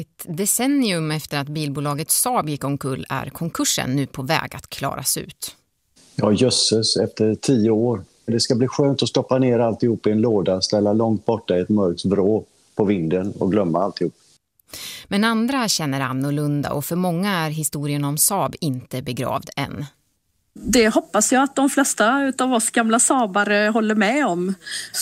Ett decennium efter att bilbolaget Saab gick omkull är konkursen nu på väg att klaras ut. Ja, jösses, efter tio år. Det ska bli skönt att stoppa ner alltihop i en låda, ställa långt borta i ett mörkt vrå på vinden och glömma alltihop. Men andra känner annorlunda och för många är historien om Saab inte begravd än. Det hoppas jag att de flesta av oss gamla Saabare håller med om.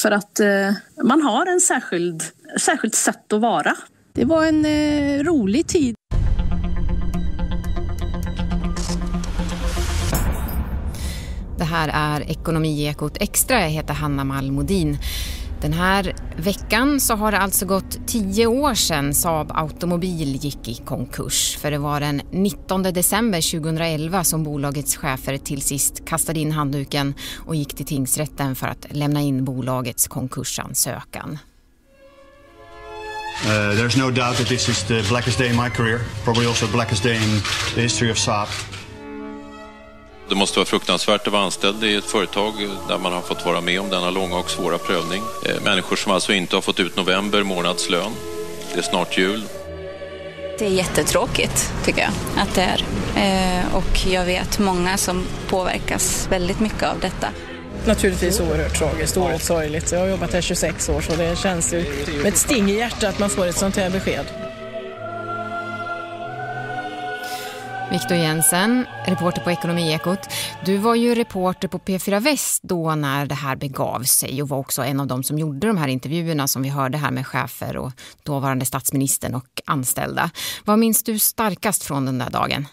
För att eh, man har en särskild, särskilt sätt att vara det var en eh, rolig tid. Det här är Ekonomiekot Extra. Jag heter Hanna Malmodin. Den här veckan så har det alltså gått tio år sedan Saab Automobil gick i konkurs. För det var den 19 december 2011 som bolagets chefer till sist kastade in handduken och gick till tingsrätten för att lämna in bolagets konkursansökan. Uh, there's no doubt that this is the blackest day in my career. Probably also the blackest day in the history of Saab. Det måste vara fruktansvärt att vara anställd i ett företag där man har fått vara med om denna långa och svåra prövning. Eh, människor som alltså inte har fått ut november månadslön. Det är snart jul. Det är jättetråkigt, tycker jag, att det är. Eh, och jag vet många som påverkas väldigt mycket av detta naturligtvis oerhört tragiskt, oerhört sorgligt. Jag har jobbat här 26 år så det känns ju med ett sting i hjärtat att man får ett sånt här besked. Viktor Jensen, reporter på Ekonomiekot. Du var ju reporter på P4 Väst då när det här begav sig och var också en av dem som gjorde de här intervjuerna som vi hörde här med chefer och dåvarande statsministern och anställda. Vad minns du starkast från den där dagen?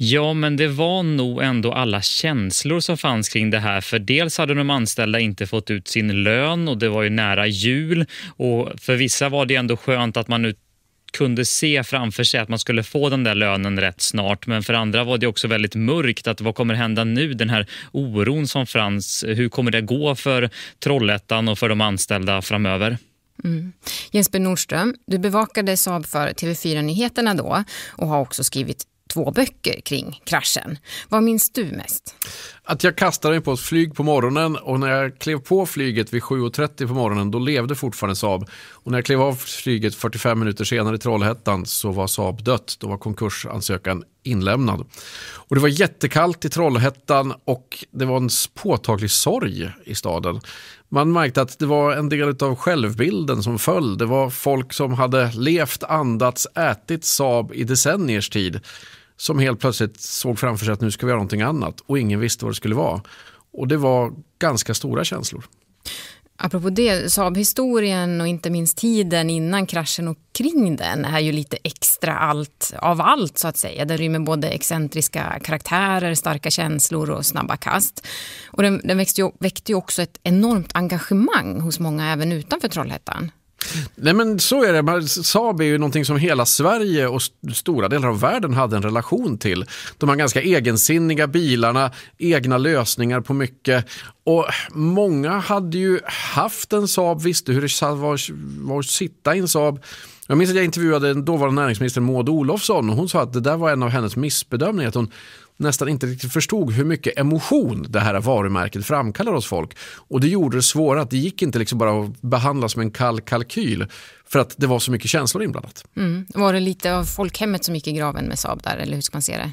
Ja, men det var nog ändå alla känslor som fanns kring det här. För dels hade de anställda inte fått ut sin lön och det var ju nära jul. Och för vissa var det ändå skönt att man nu kunde se framför sig att man skulle få den där lönen rätt snart. Men för andra var det också väldigt mörkt. att Vad kommer hända nu? Den här oron som fanns. Hur kommer det gå för Trollhättan och för de anställda framöver? Mm. Jesper Nordström, du bevakade Saab för TV4 Nyheterna då och har också skrivit två böcker kring kraschen. Vad minns du mest? Att jag kastade mig på ett flyg på morgonen och när jag klev på flyget vid 7.30 på morgonen då levde fortfarande Saab. Och när jag klev av flyget 45 minuter senare i Trollhättan så var Saab dött. Då var konkursansökan inlämnad. Och det var jättekallt i Trollhättan och det var en påtaglig sorg i staden man märkte att det var en del av självbilden som föll. Det var folk som hade levt, andats, ätit Saab i decenniers tid som helt plötsligt såg framför sig att nu ska vi göra någonting annat och ingen visste vad det skulle vara. Och det var ganska stora känslor. Apropå det, Saab-historien och inte minst tiden innan kraschen och kring den är ju lite extra allt av allt så att säga. Den rymmer både excentriska karaktärer, starka känslor och snabba kast. Och den, den väckte, ju, väckte ju också ett enormt engagemang hos många även utanför Trollhättan. Nej men så är det. Saab är ju någonting som hela Sverige och st stora delar av världen hade en relation till. De här ganska egensinniga bilarna, egna lösningar på mycket. Och många hade ju haft en Saab, visste hur det var att sitta i en Saab. Jag minns att jag intervjuade dåvarande näringsministern Maud Olofsson och hon sa att det där var en av hennes missbedömningar. Att hon, nästan inte riktigt förstod hur mycket emotion det här varumärket framkallar hos folk. Och det gjorde det svårare, det gick inte liksom bara att behandla som en kall kalkyl för att det var så mycket känslor inblandat. Mm. Var det lite av folkhemmet som gick i graven med Saab där, eller hur ska man se det?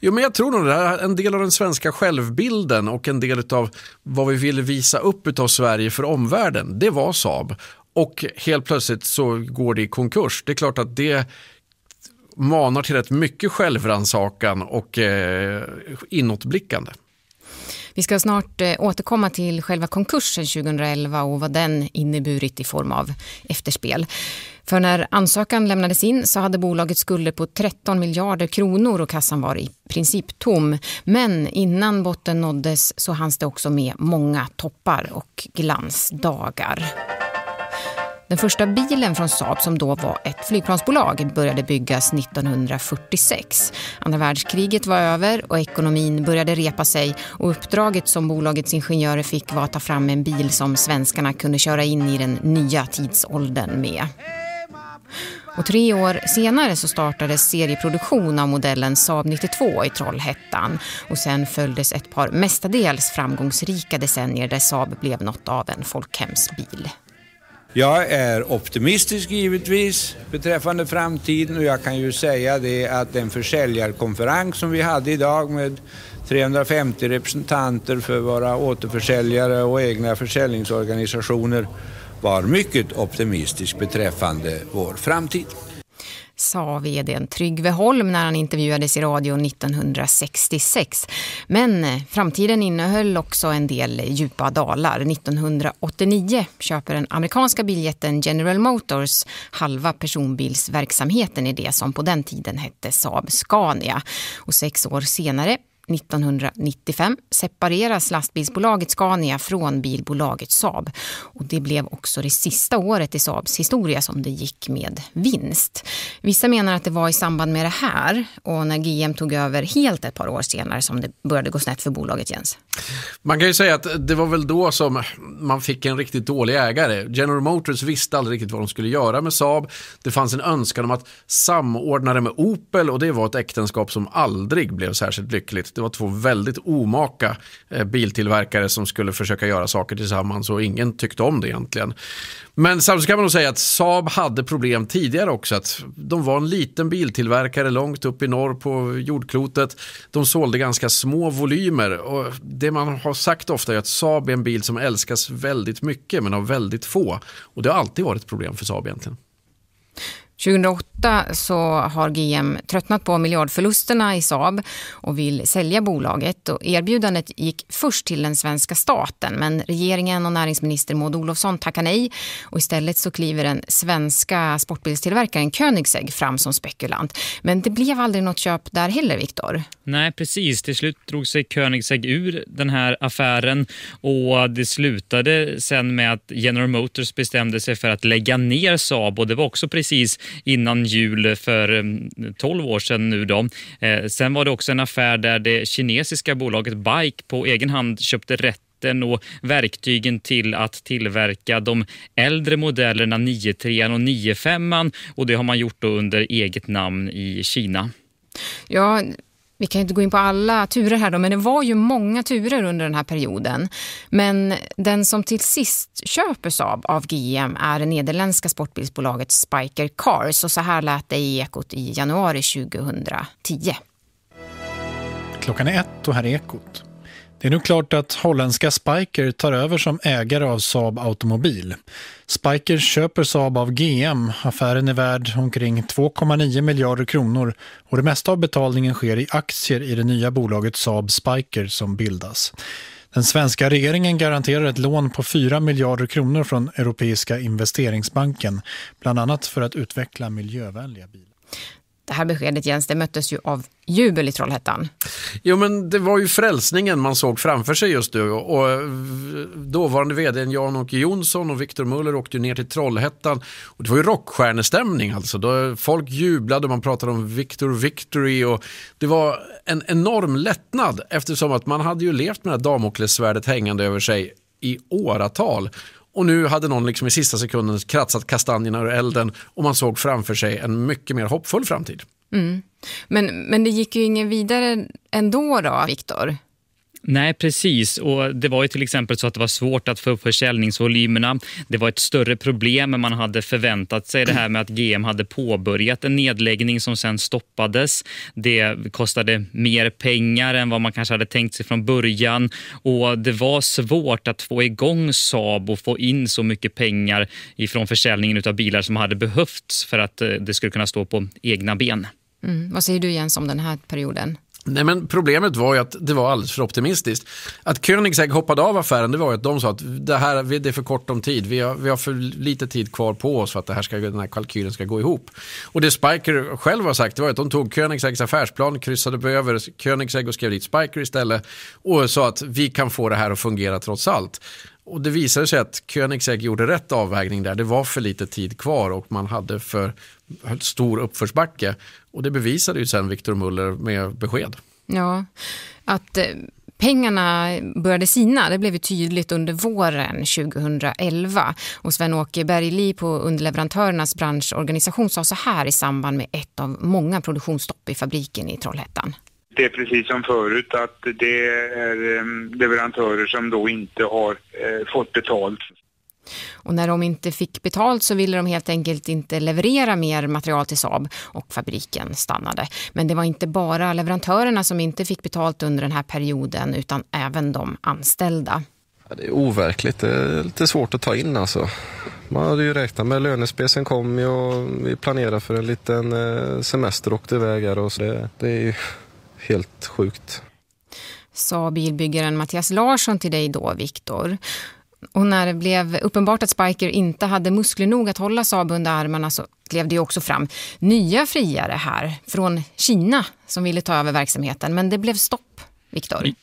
Jo, men jag tror nog det. Här, en del av den svenska självbilden och en del av vad vi ville visa upp av Sverige för omvärlden, det var Saab. Och helt plötsligt så går det i konkurs. Det är klart att det manar till rätt mycket självrannsakan och eh, inåtblickande. Vi ska snart eh, återkomma till själva konkursen 2011 och vad den inneburit i form av efterspel. För när ansökan lämnades in så hade bolaget skulder på 13 miljarder kronor och kassan var i princip tom. Men innan botten nåddes så hanns det också med många toppar och glansdagar. Den första bilen från Saab, som då var ett flygplansbolag, började byggas 1946. Andra världskriget var över och ekonomin började repa sig och uppdraget som bolagets ingenjörer fick var att ta fram en bil som svenskarna kunde köra in i den nya tidsåldern med. Och tre år senare så startades serieproduktion av modellen Saab 92 i Trollhättan. Och sen följdes ett par mestadels framgångsrika decennier där Saab blev något av en folkhemsbil. Jag är optimistisk givetvis beträffande framtiden och jag kan ju säga det att den försäljarkonferens som vi hade idag med 350 representanter för våra återförsäljare och egna försäljningsorganisationer var mycket optimistisk beträffande vår framtid sa vdn Tryggve Holm när han intervjuades i radio 1966. Men eh, framtiden innehöll också en del djupa dalar. 1989 köper den amerikanska biljätten General Motors halva personbilsverksamheten i det som på den tiden hette Saab Scania. Och sex år senare 1995 separeras lastbilsbolaget Scania från bilbolaget Saab. Och det blev också det sista året i Saabs historia som det gick med vinst. Vissa menar att det var i samband med det här och när GM tog över helt ett par år senare som det började gå snett för bolaget Jens. Man kan ju säga att det var väl då som man fick en riktigt dålig ägare. General Motors visste aldrig riktigt vad de skulle göra med Saab. Det fanns en önskan om att samordna det med Opel och det var ett äktenskap som aldrig blev särskilt lyckligt. Det var två väldigt omaka eh, biltillverkare som skulle försöka göra saker tillsammans och ingen tyckte om det egentligen. Men samtidigt kan man nog säga att Saab hade problem tidigare också. Att de var en liten biltillverkare långt upp i norr på jordklotet. De sålde ganska små volymer. Och det man har sagt ofta är att Saab är en bil som älskas väldigt mycket men av väldigt få. Och det har alltid varit ett problem för Saab egentligen. 2008 så har GM tröttnat på miljardförlusterna i Saab och vill sälja bolaget. Och erbjudandet gick först till den svenska staten men regeringen och näringsminister Maud Olofsson tackar nej och istället så kliver den svenska sportbilstillverkaren Koenigsegg fram som spekulant. Men det blev aldrig något köp där heller, Viktor. Nej, precis. Till slut drog sig Koenigsegg ur den här affären och det slutade sen med att General Motors bestämde sig för att lägga ner Saab och det var också precis innan jul för 12 eh, år sedan nu då. Eh, sen var det också en affär där det kinesiska bolaget Bike på egen hand köpte rätt och verktygen till att tillverka de äldre modellerna 93 och 95 och det har man gjort under eget namn i Kina. Ja, vi kan inte gå in på alla turer här då, men det var ju många turer under den här perioden. Men den som till sist köper Saab av GM är det nederländska sportbilsbolaget Spiker Cars och så här lät det i Ekot i januari 2010. Klockan är ett och här är Ekot. Det är nu klart att holländska Spiker tar över som ägare av Saab Automobil. Spiker köper Saab av GM. Affären är värd omkring 2,9 miljarder kronor och det mesta av betalningen sker i aktier i det nya bolaget Saab Spiker som bildas. Den svenska regeringen garanterar ett lån på 4 miljarder kronor från Europeiska investeringsbanken, bland annat för att utveckla miljövänliga bilar det här beskedet Jens, det möttes ju av jubel i Trollhättan. Jo, men det var ju frälsningen man såg framför sig just nu. Och eh, dåvarande vd Jan-Åke Jonsson och Viktor Muller åkte ner till Trollhättan. Och det var ju rockstjärnestämning alltså. Då folk jublade, man pratade om Victor Victory och det var en enorm lättnad eftersom att man hade ju levt med det här Damoklessvärdet hängande över sig i åratal. Och nu hade någon liksom i sista sekunden kratsat kastanjerna ur elden och man såg framför sig en mycket mer hoppfull framtid. Mm. Men, men det gick ju ingen vidare ändå då, Viktor? Nej, precis. Och det var ju till exempel så att det var svårt att få upp försäljningsvolymerna. Det var ett större problem än man hade förväntat sig. Det här med att GM hade påbörjat en nedläggning som sen stoppades. Det kostade mer pengar än vad man kanske hade tänkt sig från början. Och Det var svårt att få igång Saab och få in så mycket pengar ifrån försäljningen av bilar som hade behövts för att eh, det skulle kunna stå på egna ben. Mm. Vad säger du, Jens, om den här perioden? Nej, men problemet var ju att det var alldeles för optimistiskt. Att Koenigsegg hoppade av affären det var ju att de sa att det här det är för kort om tid. Vi har, vi har för lite tid kvar på oss för att det här ska, den här kalkylen ska gå ihop. Och det Spiker själv har sagt det var att de tog Koenigseggs affärsplan, kryssade över Koenigsegg och skrev dit Spiker istället och sa att vi kan få det här att fungera trots allt. Och det visade sig att Koenigsegg gjorde rätt avvägning där. Det var för lite tid kvar och man hade för stor uppförsbacke. Och det bevisade ju sen Viktor Muller med besked. Ja, att eh, pengarna började sina, det blev ju tydligt under våren 2011. Och Sven-Åke Bergli på underleverantörernas branschorganisation sa så här i samband med ett av många produktionsstopp i fabriken i Trollhättan det är precis som förut att det är ehm, leverantörer som då inte har eh, fått betalt. Och när de inte fick betalt så ville de helt enkelt inte leverera mer material till Saab och fabriken stannade. Men det var inte bara leverantörerna som inte fick betalt under den här perioden utan även de anställda. Ja, det är overkligt, det är lite svårt att ta in alltså. Man hade ju räknat med lönespecen kom ju och vi planerade för en liten eh, semester och åkte iväg här och så det, det är ju helt sjukt. Sa bilbyggaren Mattias Larsson till dig då, Viktor. Och när det blev uppenbart att Spiker inte hade muskler nog att hålla Saab under armarna så klev det också fram nya friare här från Kina som ville ta över verksamheten. Men det blev stopp, Viktor. Mm.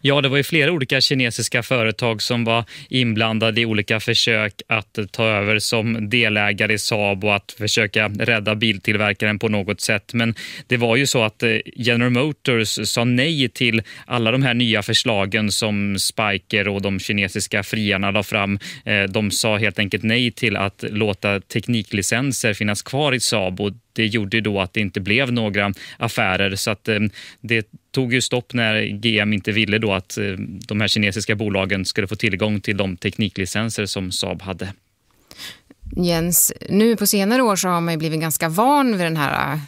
Ja, det var ju flera olika kinesiska företag som var inblandade i olika försök att ta över som delägare i Saab och att försöka rädda biltillverkaren på något sätt. Men det var ju så att eh, General Motors sa nej till alla de här nya förslagen som Spiker och de kinesiska friarna la fram. Eh, de sa helt enkelt nej till att låta tekniklicenser finnas kvar i Saab och det gjorde då att det inte blev några affärer. Så att, eh, det tog ju stopp när GM inte ville då att eh, de här kinesiska bolagen skulle få tillgång till de tekniklicenser som Saab hade. Jens, nu på senare år så har man ju blivit ganska van vid den här eh,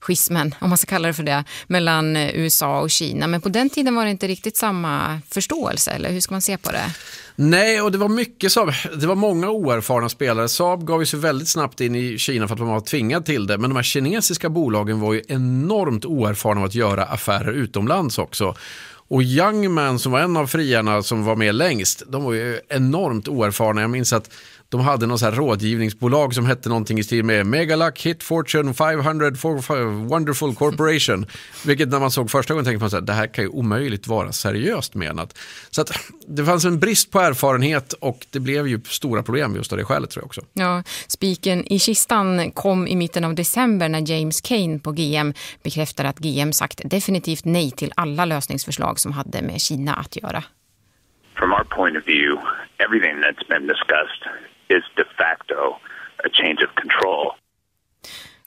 schismen, om man ska kalla det för det, mellan eh, USA och Kina. Men på den tiden var det inte riktigt samma förståelse, eller hur ska man se på det? Nej, och det var mycket Saab. Det var många oerfarna spelare. Saab gav sig väldigt snabbt in i Kina för att man var tvingad till det. Men de här kinesiska bolagen var ju enormt oerfarna av att göra affärer utomlands också. Och Youngman som var en av friarna som var med längst, de var ju enormt oerfarna. Jag minns att de hade någon så här rådgivningsbolag som hette någonting i stil med Megaluck Hit Fortune 500 for, Wonderful Corporation. Vilket när man såg första gången tänkte man så här, det här kan ju omöjligt vara seriöst menat. Så att det fanns en brist på erfarenhet och det blev ju stora problem just av det skälet tror jag också. Ja, spiken i kistan kom i mitten av december när James Kane på GM bekräftade att GM sagt definitivt nej till alla lösningsförslag som hade med Kina att göra. From our point of view, everything that's been discussed is de facto a change of control.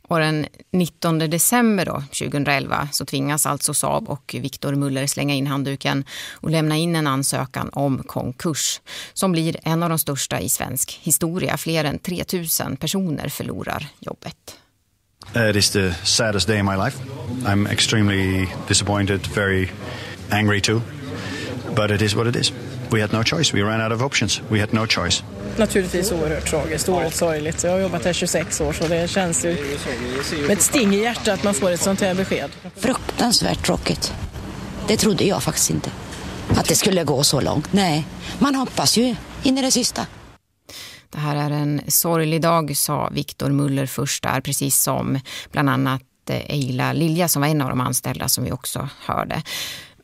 Och den 19 december då, 2011 så tvingas alltså Saab och Viktor Muller slänga in handduken och lämna in en ansökan om konkurs som blir en av de största i svensk historia. Fler än 3 000 personer förlorar jobbet. It is the saddest day in my life. I'm extremely disappointed, very angry too. But it is what it is. We had no choice, we ran out of options. We had no choice. Naturligtvis oerhört tragiskt, oerhört sorgligt. Jag har jobbat här 26 år så det känns ju med ett sting i hjärtat att man får ett sånt här besked. Fruktansvärt tråkigt. Det trodde jag faktiskt inte. Att det skulle gå så långt. Nej, man hoppas ju in i det sista. Det här är en sorglig dag, sa Viktor Muller först där, precis som bland annat eh, Eila Lilja som var en av de anställda som vi också hörde.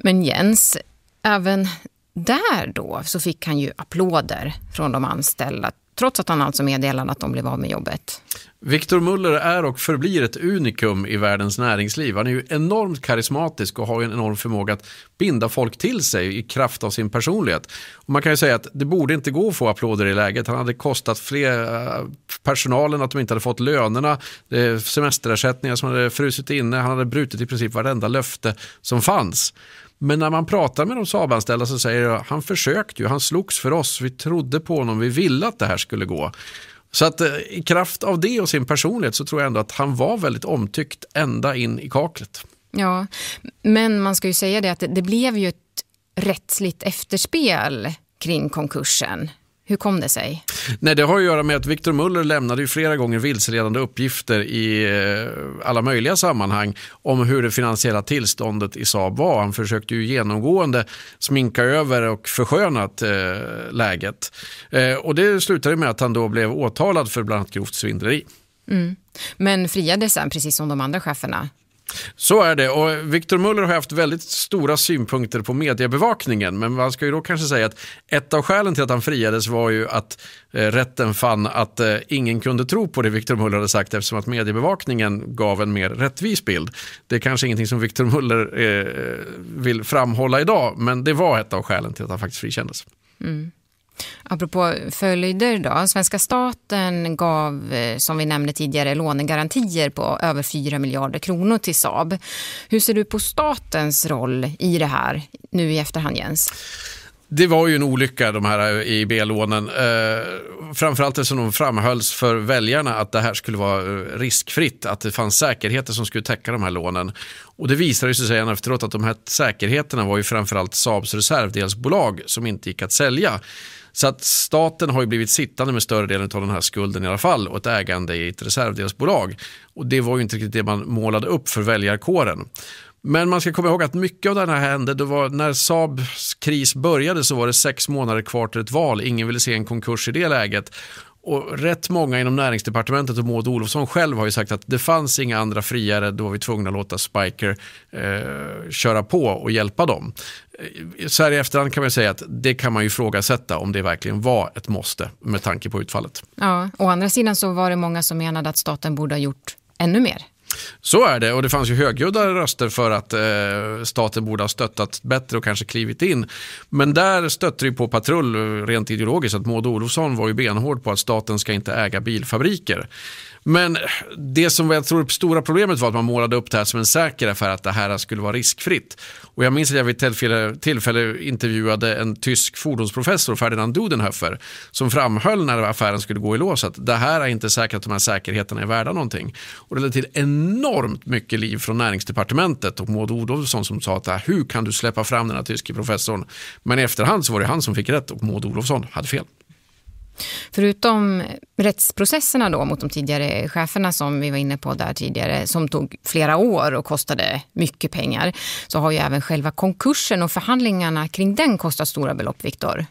Men Jens, även där då så fick han ju applåder från de anställda, trots att han alltså meddelade att de blev av med jobbet. Viktor Muller är och förblir ett unikum i världens näringsliv. Han är ju enormt karismatisk och har en enorm förmåga att binda folk till sig i kraft av sin personlighet. Och man kan ju säga att det borde inte gå att få applåder i läget. Han hade kostat fler, eh, personalen att de inte hade fått lönerna, eh, semesterersättningar som hade frusit inne, han hade brutit i princip varenda löfte som fanns. Men när man pratar med de Saabanställda så säger jag, han försökte ju, han slogs för oss, vi trodde på honom, vi ville att det här skulle gå. Så att eh, i kraft av det och sin personlighet så tror jag ändå att han var väldigt omtyckt ända in i kaklet. Ja, men man ska ju säga det att det blev ju ett rättsligt efterspel kring konkursen. Hur kom det sig? Nej, det har att göra med att Victor Muller lämnade ju flera gånger vilseledande uppgifter i eh, alla möjliga sammanhang om hur det finansiella tillståndet i Saab var. Han försökte ju genomgående sminka över och försköna eh, läget. Eh, och det slutade med att han då blev åtalad för bland annat grovt svindleri. Mm. Men friades han, precis som de andra cheferna? Så är det och Viktor Muller har haft väldigt stora synpunkter på mediebevakningen men man ska ju då kanske säga att ett av skälen till att han friades var ju att eh, rätten fann att eh, ingen kunde tro på det Viktor Muller hade sagt eftersom att mediebevakningen gav en mer rättvis bild. Det är kanske ingenting som Viktor Muller eh, vill framhålla idag men det var ett av skälen till att han faktiskt frikändes. Mm. Apropå följder då. Svenska staten gav, eh, som vi nämnde tidigare, lånegarantier på över 4 miljarder kronor till Saab. Hur ser du på statens roll i det här nu i efterhand, Jens? Det var ju en olycka de här EIB-lånen. Eh, e eh, framförallt eftersom de framhölls för väljarna att det här skulle vara eh, riskfritt, att det fanns säkerheter som skulle täcka de här lånen. Och det visade sig sen efteråt att de här säkerheterna var ju framförallt Saabs reservdelsbolag som inte gick att sälja. Så att staten har ju blivit sittande med större delen av den här skulden i alla fall och ett ägande i ett reservdelsbolag. Och det var ju inte riktigt det man målade upp för väljarkåren. Men man ska komma ihåg att mycket av det här hände. Det var, när Saabs kris började så var det sex månader kvar till ett val. Ingen ville se en konkurs i det läget. Och rätt många inom näringsdepartementet och Maud Olofsson själv har ju sagt att det fanns inga andra friare, då var vi tvungna att låta Spiker eh, köra på och hjälpa dem. Eh, så här i efterhand kan man säga att det kan man ju ifrågasätta om det verkligen var ett måste med tanke på utfallet. Ja, å andra sidan så var det många som menade att staten borde ha gjort ännu mer så är det och det fanns ju högljudda röster för att eh, staten borde ha stöttat bättre och kanske klivit in. Men där stötte det på patrull eh, rent ideologiskt att Maud Olofsson var ju benhård på att staten ska inte äga bilfabriker. Men det som jag tror det stora problemet var att man målade upp det här som en säker affär, att det här skulle vara riskfritt. Och jag minns att jag vid ett tillfälle intervjuade en tysk fordonsprofessor, Ferdinand Dudenhöfer, som framhöll när affären skulle gå i lås att det här är inte säkert att de här säkerheterna är värda någonting. Och det ledde till enormt mycket liv från näringsdepartementet och Maud Olofsson som sa att ah, hur kan du släppa fram den här tyske professorn? Men i efterhand så var det han som fick rätt och Maud Olofsson hade fel. Förutom rättsprocesserna då mot de tidigare cheferna som vi var inne på där tidigare, som tog flera år och kostade mycket pengar, så har ju även själva konkursen och förhandlingarna kring den kostat stora belopp, Viktor.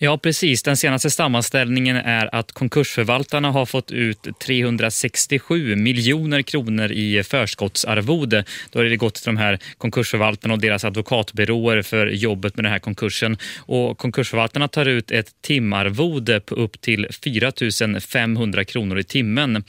Ja, precis. Den senaste sammanställningen är att konkursförvaltarna har fått ut 367 miljoner kronor i förskottsarvode. Då har det gått till de här konkursförvaltarna och deras advokatbyråer för jobbet med den här konkursen. Och konkursförvaltarna tar ut ett timarvode på upp till 4 500 kronor i timmen.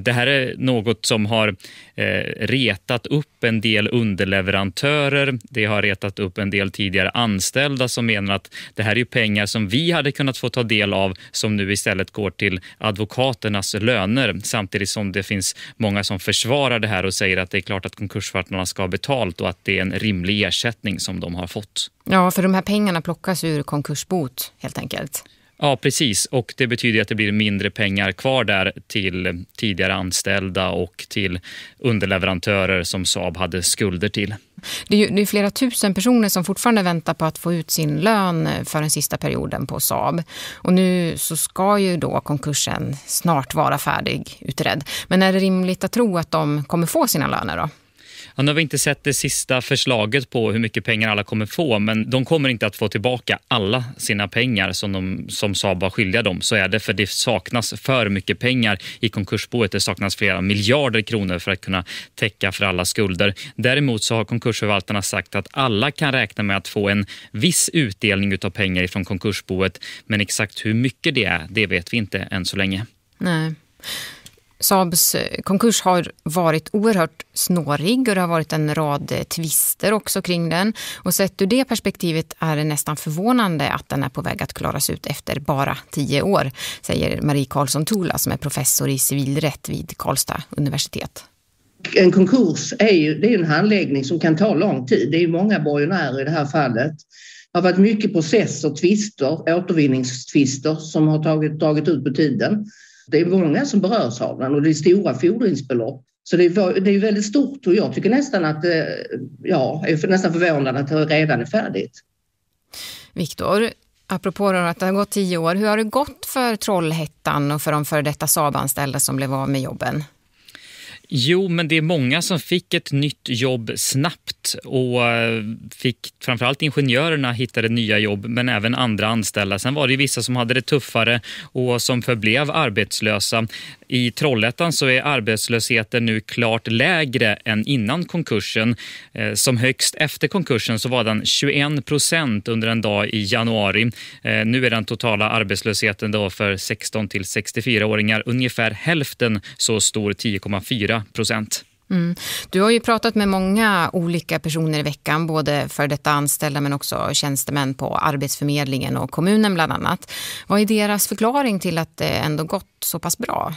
Det här är något som har eh, retat upp en del underleverantörer. Det har retat upp en del tidigare anställda som menar att det här är pengar som vi hade kunnat få ta del av som nu istället går till advokaternas löner samtidigt som det finns många som försvarar det här och säger att det är klart att konkursförvaltarna ska ha betalt och att det är en rimlig ersättning som de har fått. Ja, för de här pengarna plockas ur konkursbot helt enkelt. Ja, precis. Och Det betyder att det blir mindre pengar kvar där till tidigare anställda och till underleverantörer som Saab hade skulder till. Det är, ju, det är flera tusen personer som fortfarande väntar på att få ut sin lön eh, för den sista perioden på Saab. Och nu så ska ju då konkursen snart vara färdig utredd. Men är det rimligt att tro att de kommer få sina löner då? Ja, nu har vi inte sett det sista förslaget på hur mycket pengar alla kommer få, men de kommer inte att få tillbaka alla sina pengar som, de, som Saab var skyldiga dem. Så är det, för det saknas för mycket pengar i konkursboet. Det saknas flera miljarder kronor för att kunna täcka för alla skulder. Däremot så har konkursförvaltarna sagt att alla kan räkna med att få en viss utdelning av pengar från konkursboet, men exakt hur mycket det är, det vet vi inte än så länge. Nej. Saabs eh, konkurs har varit oerhört snårig och det har varit en rad eh, tvister också kring den. Och sett ur det perspektivet är det nästan förvånande att den är på väg att klaras ut efter bara tio år, säger Marie Karlsson Tola som är professor i civilrätt vid Karlstad universitet. En konkurs är ju det är en handläggning som kan ta lång tid. Det är många borgenärer i det här fallet. Det har varit mycket processer, tvister, återvinningstvister som har tagit, dragit ut på tiden. Det är många som berörs av den och det är stora fordringsbelopp. Så det är, väldigt stort och jag tycker nästan att, eh, ja, är nästan förvånad att det redan är färdigt. Viktor, apropå att det har gått tio år, hur har det gått för Trollhättan och för de före detta Saab-anställda som blev av med jobben? Jo, men det är många som fick ett nytt jobb snabbt och eh, fick framförallt ingenjörerna hittade nya jobb, men även andra anställda. Sen var det vissa som hade det tuffare och som förblev arbetslösa. I Trollhättan så är arbetslösheten nu klart lägre än innan konkursen. Eh, som högst efter konkursen så var den 21 procent under en dag i januari. Eh, nu är den totala arbetslösheten då för 16 till 64-åringar ungefär hälften så stor, 10,4 4 procent. Mm. Du har ju pratat med många olika personer i veckan, både för detta anställda men också tjänstemän på Arbetsförmedlingen och kommunen bland annat. Vad är deras förklaring till att det ändå gått så pass bra?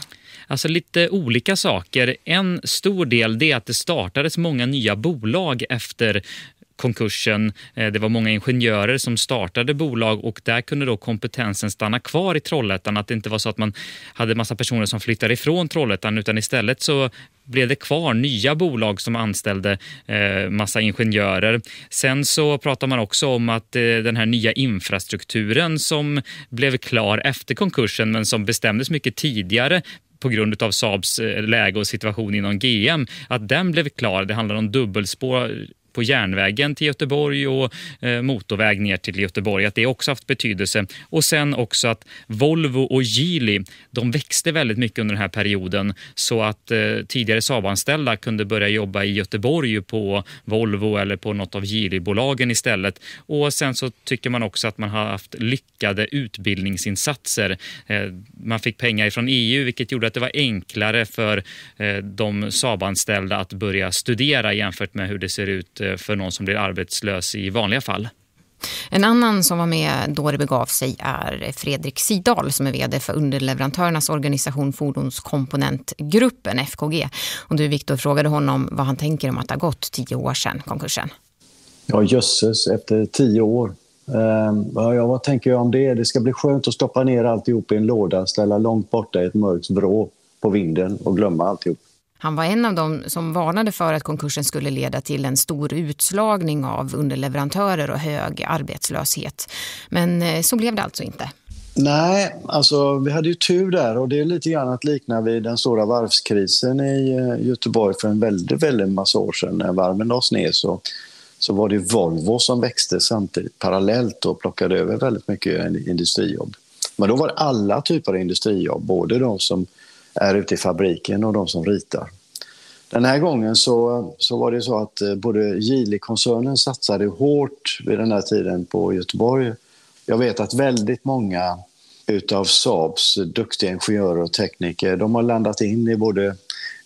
Alltså lite olika saker. En stor del är att det startades många nya bolag efter konkursen. Eh, det var många ingenjörer som startade bolag och där kunde då kompetensen stanna kvar i Trollhättan. Att det inte var så att man hade massa personer som flyttade ifrån Trollhättan utan istället så blev det kvar nya bolag som anställde eh, massa ingenjörer. Sen så pratar man också om att eh, den här nya infrastrukturen som blev klar efter konkursen men som bestämdes mycket tidigare på grund av Saabs eh, läge och situation inom GM, att den blev klar. Det handlar om dubbelspår på järnvägen till Göteborg och eh, motorväg ner till Göteborg, att det också haft betydelse. Och sen också att Volvo och Geely, de växte väldigt mycket under den här perioden så att eh, tidigare Saab-anställda kunde börja jobba i Göteborg på Volvo eller på något av Geely-bolagen istället. Och sen så tycker man också att man har haft lyckade utbildningsinsatser. Eh, man fick pengar från EU vilket gjorde att det var enklare för de Saab-anställda att börja studera jämfört med hur det ser ut Eh, för någon som blir arbetslös i vanliga fall. En annan som var med då det begav sig är Fredrik Sidal som är vd för underleverantörernas organisation Fordonskomponentgruppen, FKG. Och du Viktor frågade honom vad han tänker om att det har gått tio år sedan konkursen. Ja jösses, efter tio år. Ehm, ja, vad tänker jag om det? Det ska bli skönt att stoppa ner alltihop i en låda, ställa långt borta i ett mörkt vrå på vinden och glömma alltihop. Han var en av dem som varnade för att konkursen skulle leda till en stor utslagning av underleverantörer och hög arbetslöshet. Men eh, så blev det alltså inte. Nej, alltså vi hade ju tur där och det är lite grann att likna vid den stora varvskrisen i eh, Göteborg för en väldigt, väldigt massa år sedan. När varven lades ner så, så var det Volvo som växte samtidigt parallellt och plockade över väldigt mycket industrijobb. Men då var det alla typer av industrijobb, både de som är ute i fabriken och de som ritar. Den här gången så, så var det så att eh, både Geely-koncernen satsade hårt vid den här tiden på Göteborg. Jag vet att väldigt många utav Saabs duktiga ingenjörer och tekniker, de har landat in i både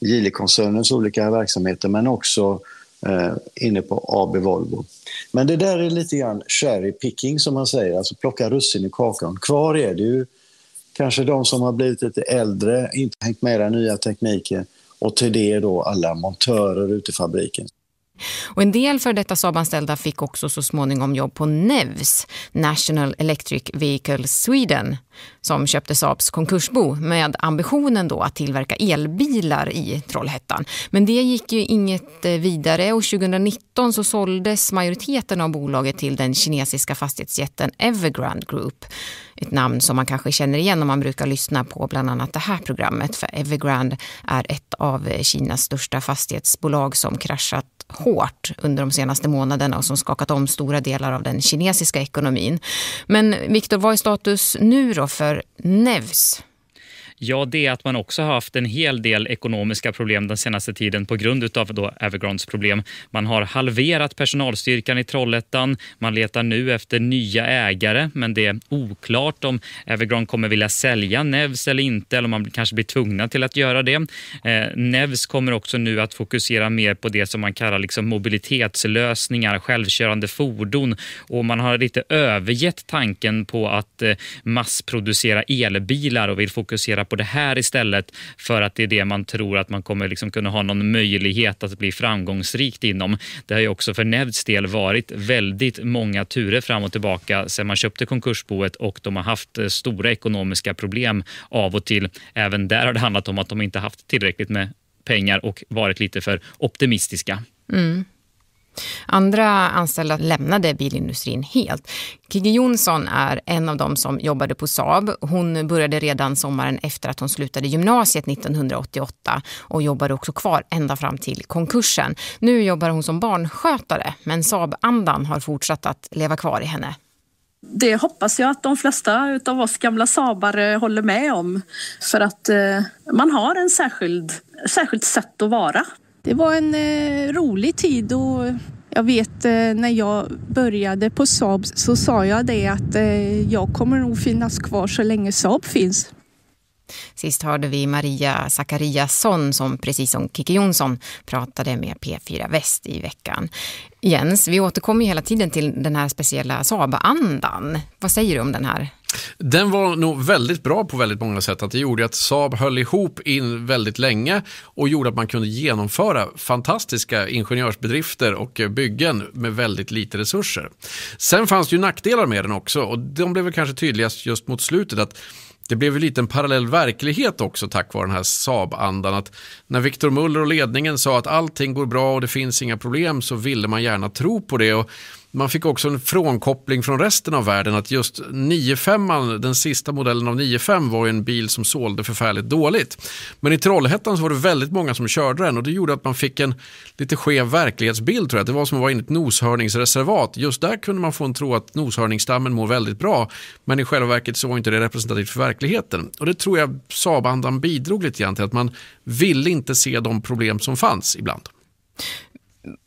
Geely-koncernens olika verksamheter men också eh, inne på AB Volvo. Men det där är lite grann cherry picking som man säger, alltså plocka russin i kakan. Kvar är det ju kanske de som har blivit lite äldre, inte hängt med i den nya tekniken och till det då alla montörer ute i fabriken och en del för detta Saab-anställda fick också så småningom jobb på NEVS, National Electric Vehicle Sweden, som köpte Saabs konkursbo med ambitionen då att tillverka elbilar i Trollhättan. Men det gick ju inget eh, vidare och 2019 så såldes majoriteten av bolaget till den kinesiska fastighetsjätten Evergrande Group. Ett namn som man kanske känner igen om man brukar lyssna på bland annat det här programmet. För Evergrande är ett av eh, Kinas största fastighetsbolag som kraschat hårt under de senaste månaderna och som skakat om stora delar av den kinesiska ekonomin. Men Viktor, vad är status nu då för Nevs? Ja, det är att man också har haft en hel del ekonomiska problem den senaste tiden på grund av då Evergrandes problem. Man har halverat personalstyrkan i Trollhättan. Man letar nu efter nya ägare, men det är oklart om Evergrande kommer vilja sälja Nevs eller inte, eller om man kanske blir tvungna till att göra det. Eh, Nevs kommer också nu att fokusera mer på det som man kallar liksom mobilitetslösningar, självkörande fordon och man har lite övergett tanken på att eh, massproducera elbilar och vill fokusera på det här istället för att det är det man tror att man kommer liksom kunna ha någon möjlighet att bli framgångsrikt inom. Det har ju också för Nevds del varit väldigt många turer fram och tillbaka sedan man köpte konkursboet och de har haft eh, stora ekonomiska problem av och till. Även där har det handlat om att de inte haft tillräckligt med pengar och varit lite för optimistiska. Mm. Andra anställda lämnade bilindustrin helt. Kigge Jonsson är en av dem som jobbade på Saab. Hon började redan sommaren efter att hon slutade gymnasiet 1988 och jobbade också kvar ända fram till konkursen. Nu jobbar hon som barnskötare, men Saab-andan har fortsatt att leva kvar i henne. Det hoppas jag att de flesta av oss gamla sabare håller med om. För att eh, man har en särskild, särskilt sätt att vara det var en eh, rolig tid och jag vet eh, när jag började på Saab så sa jag det att eh, jag kommer nog finnas kvar så länge Saab finns. Sist hörde vi Maria Zachariasson som precis som Kikki Jonsson pratade med P4 Väst i veckan. Jens, vi återkommer hela tiden till den här speciella Saab-andan. Vad säger du om den här den var nog väldigt bra på väldigt många sätt. Att det gjorde att Saab höll ihop in väldigt länge och gjorde att man kunde genomföra fantastiska ingenjörsbedrifter och byggen med väldigt lite resurser. Sen fanns det ju nackdelar med den också och de blev väl kanske tydligast just mot slutet. att det blev en liten parallell verklighet också tack vare den här Saab-andan. när Victor Muller och ledningen sa att allting går bra och det finns inga problem så ville man gärna tro på det. Och man fick också en frånkoppling från resten av världen att just 95, den sista modellen av 95 var en bil som sålde förfärligt dåligt. Men i Trollhättan så var det väldigt många som körde den och det gjorde att man fick en lite skev verklighetsbild tror jag. Det var som att vara i ett noshörningsreservat. Just där kunde man få en tro att noshörningsstammen mår väldigt bra men i själva verket så var inte det representativt för verkligheten. Och det tror jag Saab-andan bidrog lite grann till att man ville inte se de problem som fanns ibland.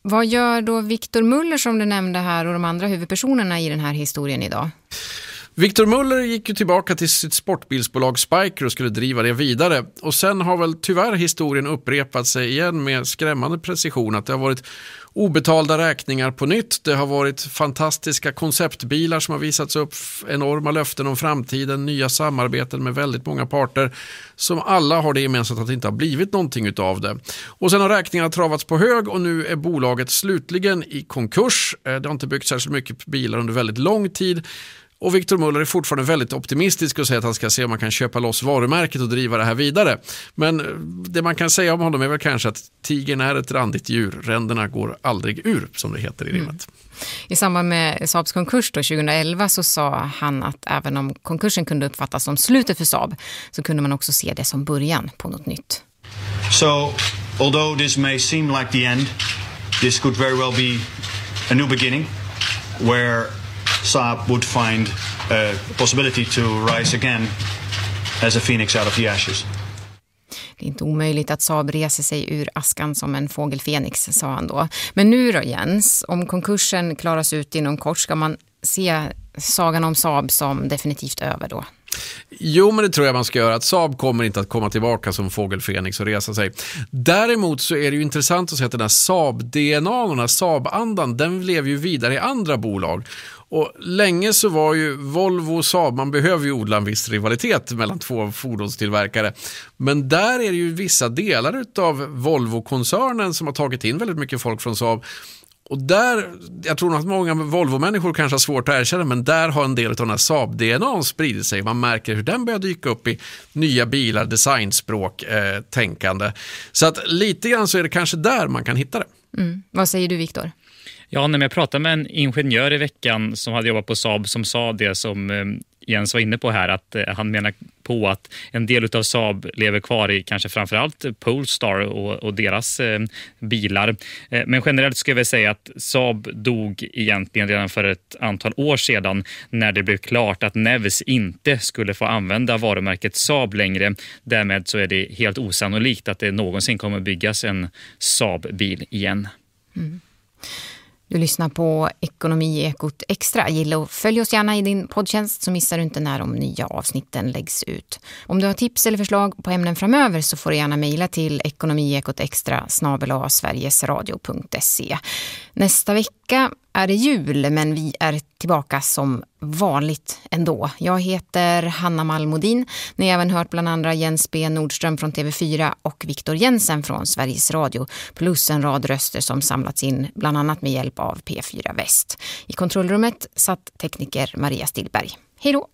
Vad gör då Viktor Muller som du nämnde här och de andra huvudpersonerna i den här historien idag? Victor Muller gick ju tillbaka till sitt sportbilsbolag Spiker och skulle driva det vidare. Och sen har väl tyvärr historien upprepat sig igen med skrämmande precision att det har varit obetalda räkningar på nytt. Det har varit fantastiska konceptbilar som har visats upp, enorma löften om framtiden, nya samarbeten med väldigt många parter som alla har det gemensamt att det inte har blivit någonting utav det. Och sen har räkningarna travats på hög och nu är bolaget slutligen i konkurs. Eh, det har inte byggts särskilt mycket bilar under väldigt lång tid och Viktor Muller är fortfarande väldigt optimistisk och säger att han ska se om man kan köpa loss varumärket och driva det här vidare. Men eh, det man kan säga om honom är väl kanske att tigern är ett randigt djur. Ränderna går aldrig ur, som det heter i mm. rimmet. Mm. I samband med Saabs konkurs då, 2011 så sa han att även om konkursen kunde uppfattas som slutet för Saab så kunde man också se det som början på något nytt. So, although this may kan like som slutet, this kan very well be a new beginning where Saab would find a possibility to rise again as a phoenix out of the ashes. Det är inte omöjligt att Saab reser sig ur askan som en fågel Fenix, sa han då. Men nu då Jens, om konkursen klaras ut inom kort, ska man se sagan om Saab som definitivt över då? Jo, men det tror jag man ska göra. Att Saab kommer inte att komma tillbaka som fågelfenix och resa sig. Däremot så är det ju intressant att se att den här Saab-DNA, den här Saab-andan, den lever ju vidare i andra bolag. Och länge så var ju Volvo och Saab, man behöver ju odla en viss rivalitet mellan två fordonstillverkare. Men där är det ju vissa delar av Volvo-koncernen som har tagit in väldigt mycket folk från Saab. Och där, jag tror nog att många Volvo-människor kanske har svårt att erkänna, men där har en del av den här Saab-DNA spridit sig. Man märker hur den börjar dyka upp i nya bilar, designspråk, eh, tänkande. Så att lite grann så är det kanske där man kan hitta det. Mm. Vad säger du, Viktor? Ja, när jag pratade med en ingenjör i veckan som hade jobbat på Saab som sa det som eh, Jens var inne på här, att eh, han menar på att en del av Saab lever kvar i kanske framförallt Polestar och, och deras eh, bilar. Eh, men generellt skulle jag säga att Saab dog egentligen redan för ett antal år sedan när det blev klart att Nevs inte skulle få använda varumärket Saab längre. Därmed så är det helt osannolikt att det någonsin kommer byggas en Saab-bil igen. Mm. Du lyssnar på Ekonomiekot Extra. Gilla och följ oss gärna i din poddtjänst så missar du inte när de nya avsnitten läggs ut. Om du har tips eller förslag på ämnen framöver så får du gärna mejla till ekonomiekotextra snabel Nästa vecka vecka är det jul, men vi är tillbaka som vanligt ändå. Jag heter Hanna Malmodin. Ni har även hört bland andra Jens B Nordström från TV4 och Viktor Jensen från Sveriges Radio, plus en rad röster som samlats in bland annat med hjälp av P4 Väst. I kontrollrummet satt tekniker Maria Stillberg. Hej då!